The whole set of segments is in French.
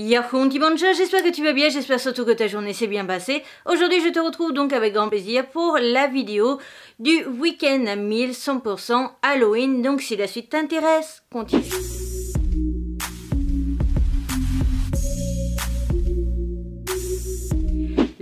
Yahoo, dit bonjour, j'espère que tu vas bien, j'espère surtout que ta journée s'est bien passée. Aujourd'hui, je te retrouve donc avec grand plaisir pour la vidéo du week-end à 1100% Halloween. Donc, si la suite t'intéresse, continue.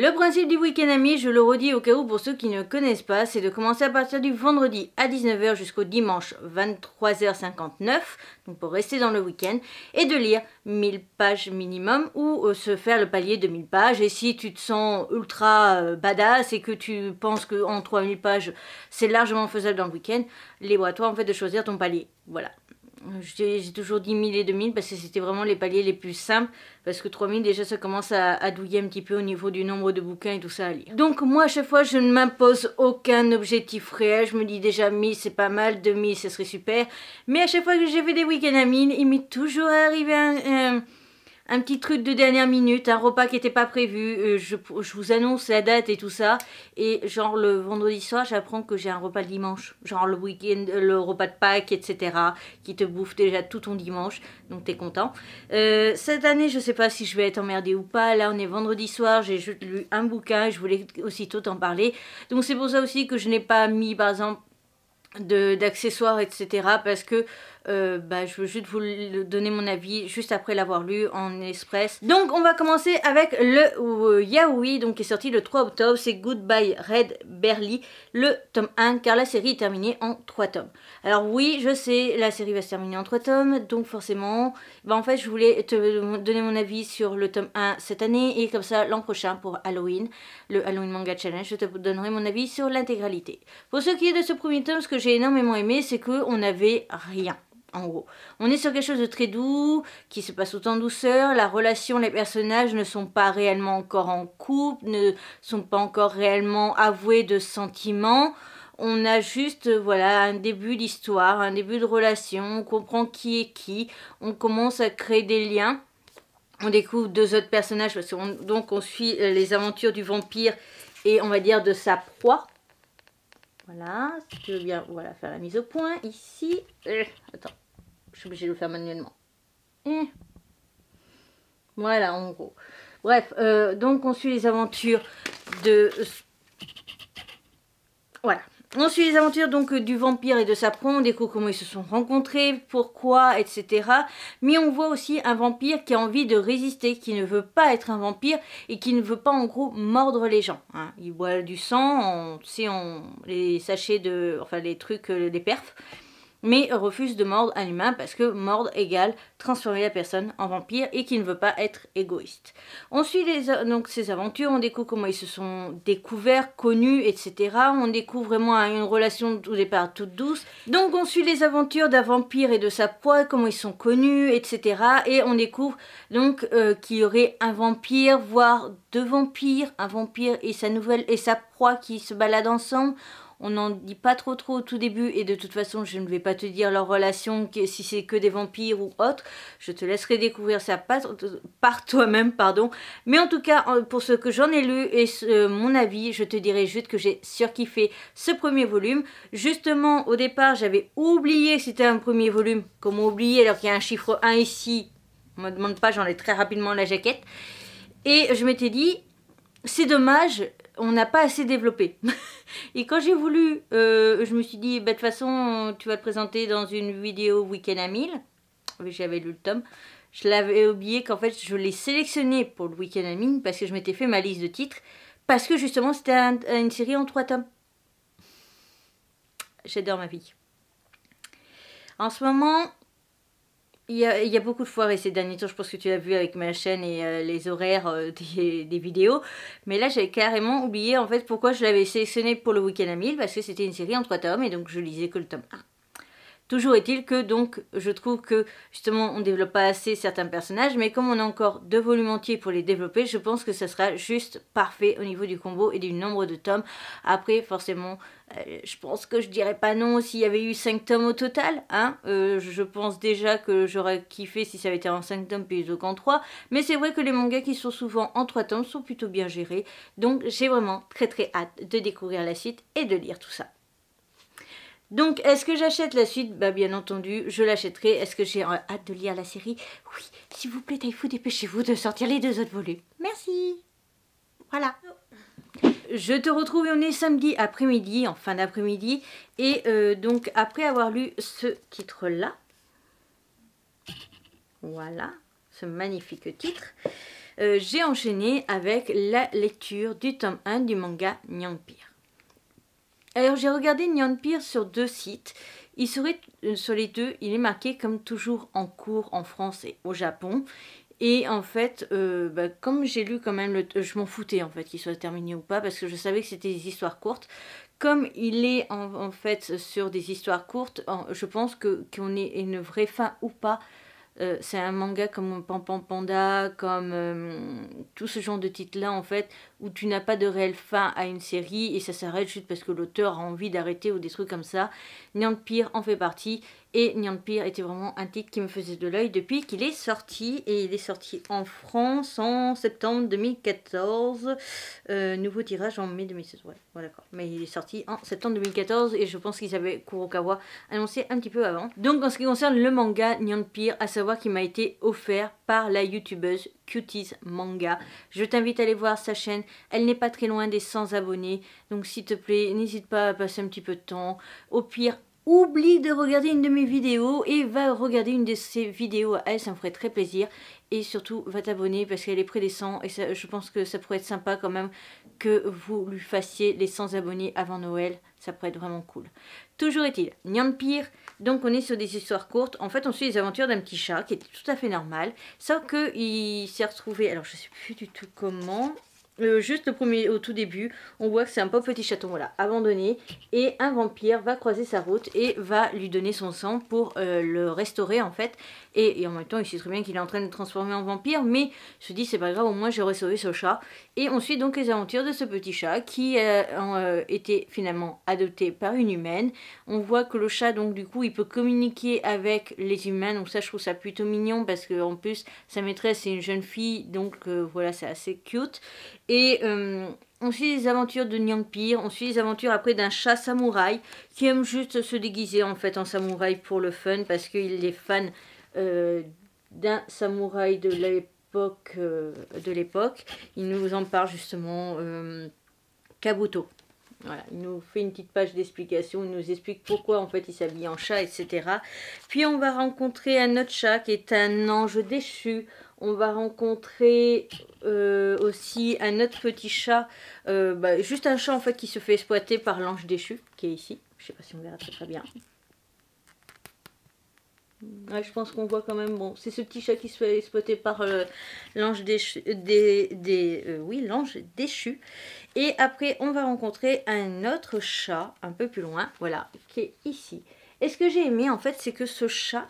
Le principe du week-end ami, je le redis au cas où pour ceux qui ne connaissent pas, c'est de commencer à partir du vendredi à 19h jusqu'au dimanche 23h59, donc pour rester dans le week-end, et de lire 1000 pages minimum ou euh, se faire le palier de 1000 pages. Et si tu te sens ultra euh, badass et que tu penses qu'en 3000 pages c'est largement faisable dans le week-end, libre à toi en fait de choisir ton palier. Voilà j'ai toujours dit 1000 et 2000 parce que c'était vraiment les paliers les plus simples. Parce que 3000, déjà, ça commence à, douiller un petit peu au niveau du nombre de bouquins et tout ça à lire. Donc, moi, à chaque fois, je ne m'impose aucun objectif réel. Je me dis déjà 1000, c'est pas mal, 2000, ce serait super. Mais à chaque fois que j'ai fait des week-ends à 1000, il m'est toujours arrivé un un petit truc de dernière minute, un repas qui n'était pas prévu, euh, je, vous annonce la date et tout ça, et genre le vendredi soir, j'apprends que j'ai un repas de dimanche, genre le week-end, euh, le repas de Pâques, etc., qui te bouffe déjà tout ton dimanche, donc t'es content. Euh, cette année, je sais pas si je vais être emmerdée ou pas, là on est vendredi soir, j'ai juste lu un bouquin, et je voulais aussitôt t'en parler, donc c'est pour ça aussi que je n'ai pas mis, par exemple, d'accessoires, etc., parce que euh, bah, je veux juste vous donner mon avis juste après l'avoir lu en express. Donc on va commencer avec le euh, yaoi donc, qui est sorti le 3 octobre, c'est Goodbye Red Berly, le tome 1, car la série est terminée en 3 tomes. Alors oui, je sais, la série va se terminer en 3 tomes, donc forcément, bah, en fait je voulais te donner mon avis sur le tome 1 cette année, et comme ça l'an prochain pour Halloween, le Halloween Manga Challenge, je te donnerai mon avis sur l'intégralité. Pour ce qui est de ce premier tome, ce que j'ai énormément aimé, c'est qu'on n'avait rien en gros. On est sur quelque chose de très doux, qui se passe autant en douceur, la relation, les personnages ne sont pas réellement encore en couple, ne sont pas encore réellement avoués de sentiments. On a juste euh, voilà un début d'histoire, un début de relation, on comprend qui est qui, on commence à créer des liens. On découvre deux autres personnages donc on suit euh, les aventures du vampire et on va dire de sa proie voilà, si tu veux bien voilà, faire la mise au point. Ici, euh, attends, je suis obligée de le faire manuellement. Eh. Voilà, en gros. Bref, euh, donc on suit les aventures de... Voilà on suit les aventures donc du vampire et de sa Sapron, on découvre comment ils se sont rencontrés, pourquoi, etc. Mais on voit aussi un vampire qui a envie de résister, qui ne veut pas être un vampire et qui ne veut pas en gros mordre les gens. Hein. Il boit du sang, on, tu on, les sachets de, enfin les trucs, euh, les perfs mais refuse de mordre un humain parce que mordre égale transformer la personne en vampire et qu'il ne veut pas être égoïste. On suit les, donc ses aventures, on découvre comment ils se sont découverts, connus, etc. On découvre vraiment une relation au départ toute douce. Donc on suit les aventures d'un vampire et de sa proie, comment ils sont connus, etc. Et on découvre donc euh, qu'il y aurait un vampire, voire deux vampires, un vampire et sa nouvelle et sa proie qui se baladent ensemble. On n'en dit pas trop trop au tout début et de toute façon je ne vais pas te dire leur relation, si c'est que des vampires ou autre. Je te laisserai découvrir ça par, toi-même, pardon. Mais en tout cas, pour ce que j'en ai lu et mon avis, je te dirai juste que j'ai surkiffé ce premier volume. Justement, au départ, j'avais oublié c'était un premier volume. Comment oublier alors qu'il y a un chiffre 1 ici On me demande pas, j'en ai très rapidement la jaquette. Et je m'étais dit, c'est dommage, on n'a pas assez développé. et quand j'ai voulu, euh, je me suis dit, bah, de toute façon, tu vas te présenter dans une vidéo Weekend end à mais J'avais lu le tome. Je l'avais oublié qu'en fait, je l'ai sélectionné pour le Week-end à parce que je m'étais fait ma liste de titres. Parce que justement, c'était une série en trois tomes. J'adore ma vie. En ce moment, il y, a, beaucoup de foires et ces derniers temps, je pense que tu l'as vu avec ma chaîne et euh, les horaires euh, des, vidéos, mais là j'avais carrément oublié en fait pourquoi je l'avais sélectionné pour le week-end à Mille parce que c'était une série en trois tomes, et donc je lisais que le tome 1. Toujours est-il que donc je trouve que justement on développe pas assez certains personnages, mais comme on a encore deux volumes entiers pour les développer, je pense que ça sera juste parfait au niveau du combo et du nombre de tomes. Après forcément, euh, je pense que je dirais pas non s'il y avait eu 5 tomes au total. Hein euh, je pense déjà que j'aurais kiffé si ça avait été en 5 tomes plutôt qu'en 3. Mais c'est vrai que les mangas qui sont souvent en 3 tomes sont plutôt bien gérés. Donc j'ai vraiment très très hâte de découvrir la suite et de lire tout ça. Donc, est-ce que j'achète la suite Bah bien entendu, je l'achèterai. Est-ce que j'ai euh, hâte de lire la série Oui, s'il vous plaît, vous, dépêchez-vous de sortir les deux autres volumes. Merci Voilà je te retrouve on est samedi après-midi, en fin d'après-midi. Et euh, donc après avoir lu ce titre-là, voilà, ce magnifique titre, euh, j'ai enchaîné avec la lecture du tome 1 du manga Nyangpir. Alors j'ai regardé Nyanpire sur deux sites. Il serait euh, sur les deux, il est marqué comme toujours en cours en France et au Japon. Et en fait, euh, bah, comme j'ai lu quand même, euh, je m'en foutais en fait qu'il soit terminé ou pas, parce que je savais que c'était des histoires courtes. Comme il est en, fait sur des histoires courtes, je pense que qu'on ait une vraie fin ou pas, euh, c'est un manga comme Pan Panda, comme euh, tout ce genre de titres-là, en fait, où tu n'as pas de réelle fin à une série et ça s'arrête juste parce que l'auteur a envie d'arrêter ou des trucs comme ça. Néant Pire en fait partie et Nyanpire était vraiment un titre qui me faisait de l'œil depuis qu'il est sorti. Et il est sorti en France en septembre 2014. Euh, nouveau tirage en mai 2016. Ouais, d'accord. Mais il est sorti en septembre 2014 et je pense qu'ils avaient Kurokawa annoncé un petit peu avant. Donc en ce qui concerne le manga Nyanpire, à savoir qu'il m'a été offert par la youtubeuse Cuties Manga. Je t'invite à aller voir sa chaîne. Elle n'est pas très loin des 100 abonnés. Donc s'il te plaît, n'hésite pas à passer un petit peu de temps. Au pire, oublie de regarder une de mes vidéos et va regarder une de ses vidéos à elle, ça me ferait très plaisir. Et surtout, va t'abonner parce qu'elle est près des 100 et je pense que ça pourrait être sympa quand même que vous lui fassiez les 100 abonnés avant Noël. Ça pourrait être vraiment cool. Toujours est-il, Nyan Pire, donc on est sur des histoires courtes. En fait, on suit les aventures d'un petit chat qui est tout à fait normal. Sauf qu'il s'est retrouvé, alors je sais plus du tout comment, euh, juste premier, au tout début, on voit que c'est un pauvre petit chaton, voilà, abandonné. Et un vampire va croiser sa route et va lui donner son sang pour euh, le restaurer en fait. Et, en même temps, il sait très bien qu'il est en train de transformer en vampire, mais se dit c'est pas grave, au moins j'aurais sauvé ce chat. Et on suit donc les aventures de ce petit chat qui a euh, été finalement adopté par une humaine. On voit que le chat, donc du coup, il peut communiquer avec les humains. Donc ça, je trouve ça plutôt mignon parce que en plus, sa maîtresse est une jeune fille, donc voilà, c'est assez cute. Et euh, on suit les aventures de Nyang on suit les aventures après d'un chat samouraï qui aime juste se déguiser en fait en samouraï pour le fun parce qu'il est fan euh, d'un samouraï de l'époque. Euh, de l'époque. Il nous en parle justement Kabuto il nous fait une petite page d'explication, il nous explique pourquoi en fait il s'habille en chat, etc. Puis on va rencontrer un autre chat qui est un ange déchu. On va rencontrer euh, aussi un autre petit chat, euh, bah, juste un chat en fait qui se fait exploiter par l'ange déchu qui est ici. Je ne sais pas si on verra très très bien je pense qu'on voit quand même, bon, c'est ce petit chat qui se fait exploiter par euh, l'ange déchu, des, des euh, oui, l'ange déchu. Et après, on va rencontrer un autre chat, un peu plus loin, voilà, qui est ici. Et ce que j'ai aimé, en fait, c'est que ce chat,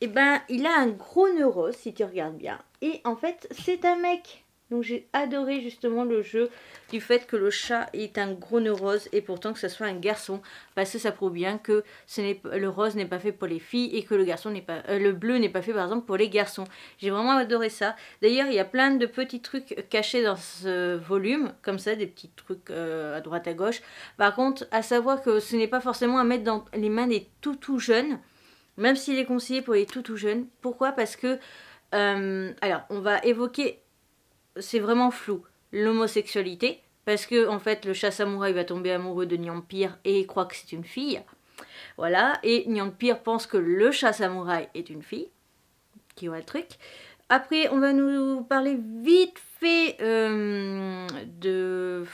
eh ben, il a un gros neurose, si tu regardes bien. Et en fait, c'est un mec. Donc j'ai adoré justement le jeu du fait que le chat est un gros neurose et pourtant que ce soit un garçon parce que ça prouve bien que ce le rose n'est pas fait pour les filles et que le garçon n'est pas euh, le bleu n'est pas fait par exemple pour les garçons. J'ai vraiment adoré ça. D'ailleurs, il y a plein de petits trucs cachés dans ce volume comme ça des petits trucs euh, à droite à gauche. Par contre, à savoir que ce n'est pas forcément à mettre dans les mains des tout tout jeunes même s'il est conseillé pour les tout tout jeunes. Pourquoi Parce que euh, alors, on va évoquer c'est vraiment flou. L'homosexualité, parce que en fait le chat samouraï va tomber amoureux de Nyampir et croit que c'est une fille. Voilà, et Nyampir pense que le chat samouraï est une fille, qui voit le truc. Après, on va nous parler vite fait euh, de...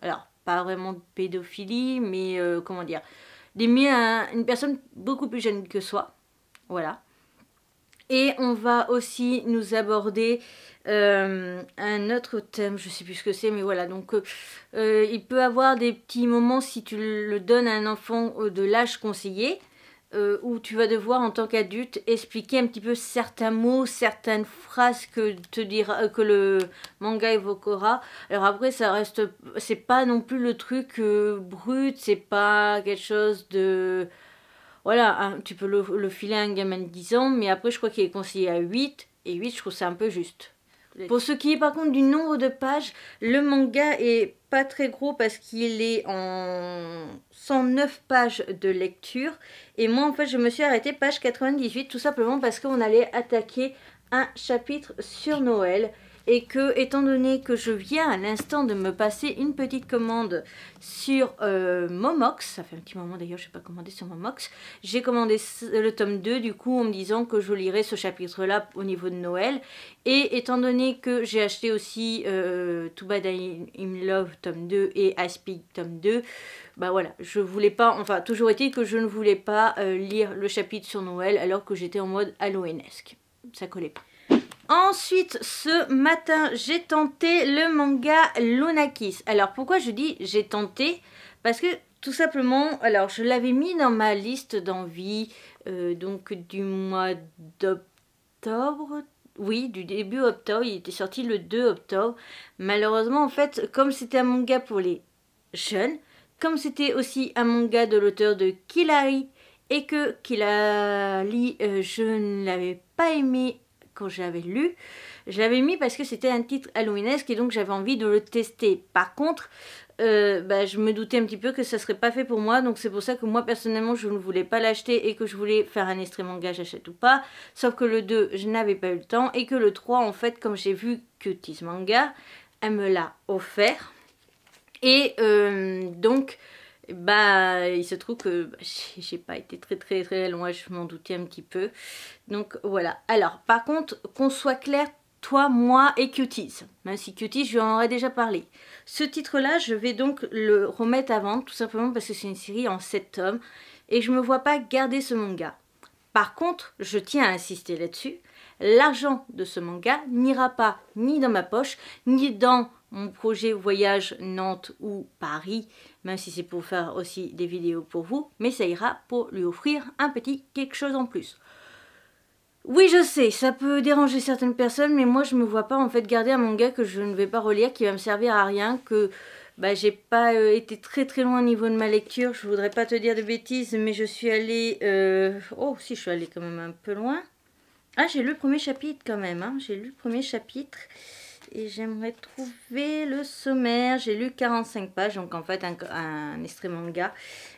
Alors, pas vraiment de pédophilie, mais euh, comment dire... D'aimer une personne beaucoup plus jeune que soi. Voilà. Et on va aussi nous aborder euh, un autre thème, je sais plus ce que c'est, mais voilà. Donc, euh, euh, il peut avoir des petits moments si tu le donnes à un enfant de l'âge conseillé, où tu vas devoir en tant qu'adulte expliquer un petit peu certains mots, certaines phrases que te que le manga évoquera. Alors après, ça reste, c'est pas non plus le truc brut, c'est pas quelque chose de voilà, tu peux le, filer à un gamin de 10 ans, mais après, je crois qu'il est conseillé à 8, et 8, je trouve c'est un peu juste. Pour ce qui est par contre du nombre de pages, le manga est pas très gros parce qu'il est en 109 pages de lecture. Et moi en fait je me suis arrêtée page 98 tout simplement parce qu'on allait attaquer un chapitre sur Noël et que, étant donné que je viens à l'instant de me passer une petite commande sur euh, Momox, ça fait un petit moment d'ailleurs, je n'ai pas commandé sur Momox, j'ai commandé le tome 2 du coup en me disant que je lirais ce chapitre-là au niveau de Noël, et étant donné que j'ai acheté aussi euh, Too Bad I'm Love tome 2 et I Speak tome 2, bah voilà, je voulais pas, enfin toujours été que je ne voulais pas euh, lire le chapitre sur Noël alors que j'étais en mode Halloweenesque, ça collait pas. Ensuite, ce matin, j'ai tenté le manga Lunakis. Alors pourquoi je dis j'ai tenté Parce que tout simplement, alors je l'avais mis dans ma liste d'envie, euh, donc du mois d'octobre. Oui, du début octobre, il était sorti le 2 octobre. Malheureusement, en fait, comme c'était un manga pour les jeunes, comme c'était aussi un manga de l'auteur de Kilari, et que Kilari, euh, je ne l'avais pas aimé quand j'avais lu, je l'avais mis parce que c'était un titre halloweenesque et donc j'avais envie de le tester. Par contre, euh, bah, je me doutais un petit peu que ça serait pas fait pour moi, donc c'est pour ça que moi personnellement je ne voulais pas l'acheter et que je voulais faire un extrait manga, j'achète ou pas. Sauf que le 2, je n'avais pas eu le temps et que le 3, en fait, comme j'ai vu que Tis Manga, elle me l'a offert. Et euh, donc, bah, il se trouve que bah, j'ai pas été très très très loin, je m'en doutais un petit peu. Donc voilà. Alors, par contre, qu'on soit clair, toi, moi et Cuties. Même si Cuties, je lui en aurais déjà parlé. Ce titre-là, je vais donc le remettre à avant, tout simplement parce que c'est une série en 7 tomes et je me vois pas garder ce manga. Par contre, je tiens à insister là-dessus, l'argent de ce manga n'ira pas ni dans ma poche, ni dans mon projet voyage Nantes ou Paris, même si c'est pour faire aussi des vidéos pour vous, mais ça ira pour lui offrir un petit quelque chose en plus. Oui, je sais, ça peut déranger certaines personnes, mais moi je me vois pas en fait garder un manga que je ne vais pas relire, qui va me servir à rien, que bah, j'ai pas euh, été très très loin au niveau de ma lecture, je voudrais pas te dire de bêtises, mais je suis allée... Euh, oh, si, je suis allée quand même un peu loin. Ah, j'ai lu le premier chapitre quand même, hein. j'ai lu le premier chapitre. Et j'aimerais trouver le sommaire. J'ai lu 45 pages, donc en fait un, extrait manga.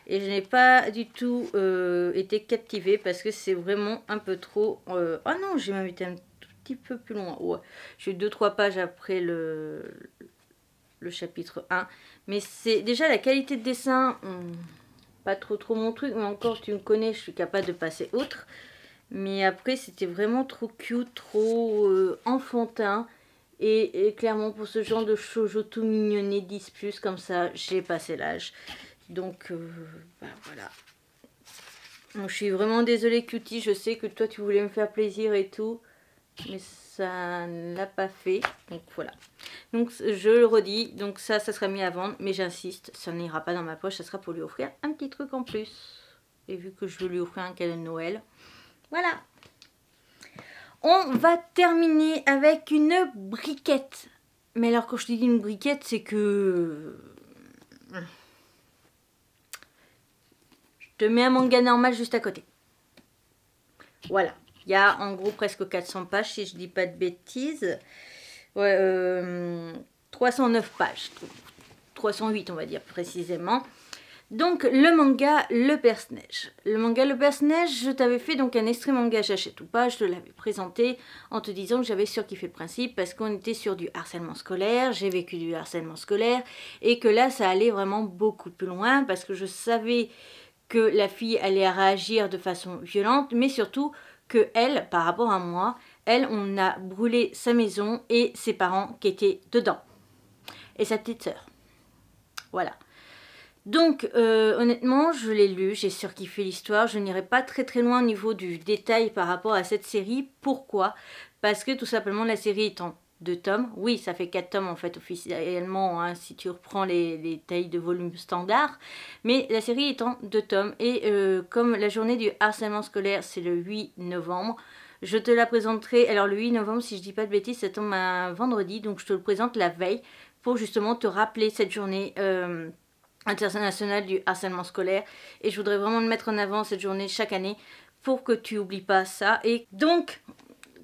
Et je n'ai pas du tout euh, été captivée parce que c'est vraiment un peu trop... Oh non, j'ai même été un tout petit peu plus loin. J'ai eu 2-3 pages après le, chapitre 1. Mais c'est déjà la qualité de dessin, hmm, pas trop trop mon truc. Mais encore, tu me connais, je suis capable de passer autre Mais après, c'était vraiment trop cute, trop euh, enfantin. Et, clairement, pour ce genre de shoujo tout mignonné, 10 comme ça, j'ai passé l'âge. Donc, euh, bah, voilà. je suis vraiment désolée, Cutie. Je sais que toi, tu voulais me faire plaisir et tout. Mais ça ne l'a pas fait. Donc, voilà. Donc, je le redis. Donc, ça, ça sera mis à vendre. Mais j'insiste, ça n'ira pas dans ma poche. Ça sera pour lui offrir un petit truc en plus. Et vu que je veux lui offrir un cadeau de Noël. Voilà. On va terminer avec une briquette. Mais alors quand je dis une briquette, c'est que... Je te mets un manga normal juste à côté. Voilà. Il y a en gros presque 400 pages, si je dis pas de bêtises. 309 euh, pages. 308, on va dire précisément. Donc le manga Le Perce-Neige. Le manga Le personnage, neige je t'avais fait donc un extrait manga J'achète ou pas, je te l'avais présenté en te disant que j'avais surkiffé le principe parce qu'on était sur du harcèlement scolaire, j'ai vécu du harcèlement scolaire et que là ça allait vraiment beaucoup plus loin parce que je savais que la fille allait réagir de façon violente mais surtout que elle, par rapport à moi, elle, on a brûlé sa maison et ses parents qui étaient dedans et sa petite sœur. Voilà. Donc, euh, honnêtement, je l'ai lu, j'ai surkiffé l'histoire. Je n'irai pas très très loin au niveau du détail par rapport à cette série. Pourquoi Parce que tout simplement, la série est en deux tomes. Oui, ça fait quatre tomes en fait officiellement, hein, si tu reprends les, tailles de volume standard. Mais la série est en deux tomes. Et euh, comme la journée du harcèlement scolaire, c'est le 8 novembre, je te la présenterai. Alors, le 8 novembre, si je dis pas de bêtises, ça tombe un vendredi. Donc, je te le présente la veille pour justement te rappeler cette journée. Euh, International du harcèlement scolaire. Et je voudrais vraiment le mettre en avant cette journée chaque année pour que tu oublies pas ça. Et donc,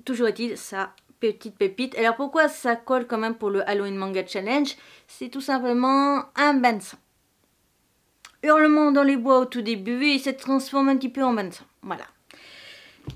toujours est-il, ça petite pépite. Alors pourquoi ça colle quand même pour le Halloween Manga Challenge C'est tout simplement un bain Hurlement dans les bois au tout début et ça se transforme un petit peu en bain Voilà.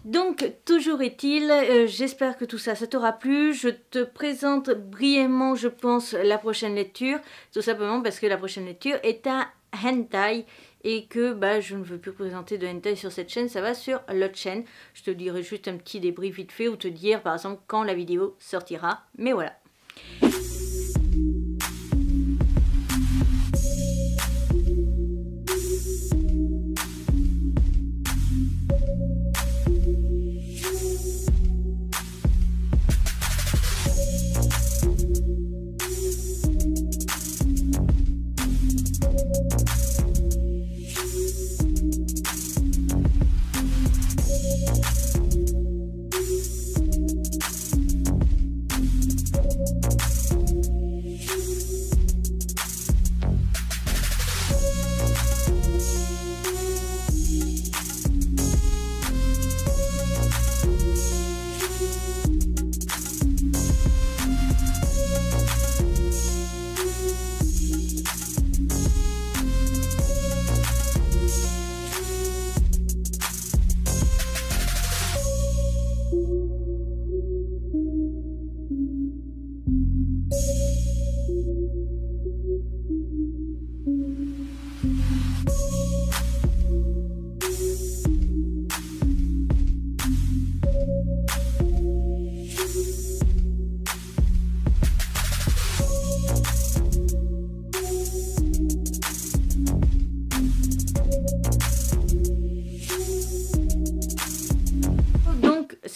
Donc, toujours est-il, euh, j'espère que tout ça, ça t'aura plu. Je te présente brièvement, je pense, la prochaine lecture. Tout simplement parce que la prochaine lecture est un hentai et que bah, je ne veux plus présenter de hentai sur cette chaîne, ça va sur l'autre chaîne. Je te dirai juste un petit débrief vite fait ou te dire, par exemple, quand la vidéo sortira. Mais voilà.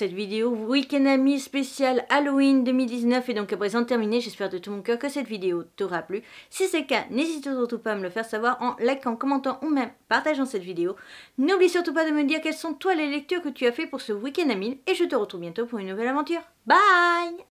cette vidéo Week-end Ami spécial Halloween 2019 est donc à présent terminée. J'espère de tout mon cœur que cette vidéo t'aura plu. Si c'est le cas, n'hésite surtout pas à me le faire savoir en likant, commentant ou même partageant cette vidéo. N'oublie surtout pas de me dire quelles sont toi les lectures que tu as fait pour ce Week-end Ami et je te retrouve bientôt pour une nouvelle aventure. Bye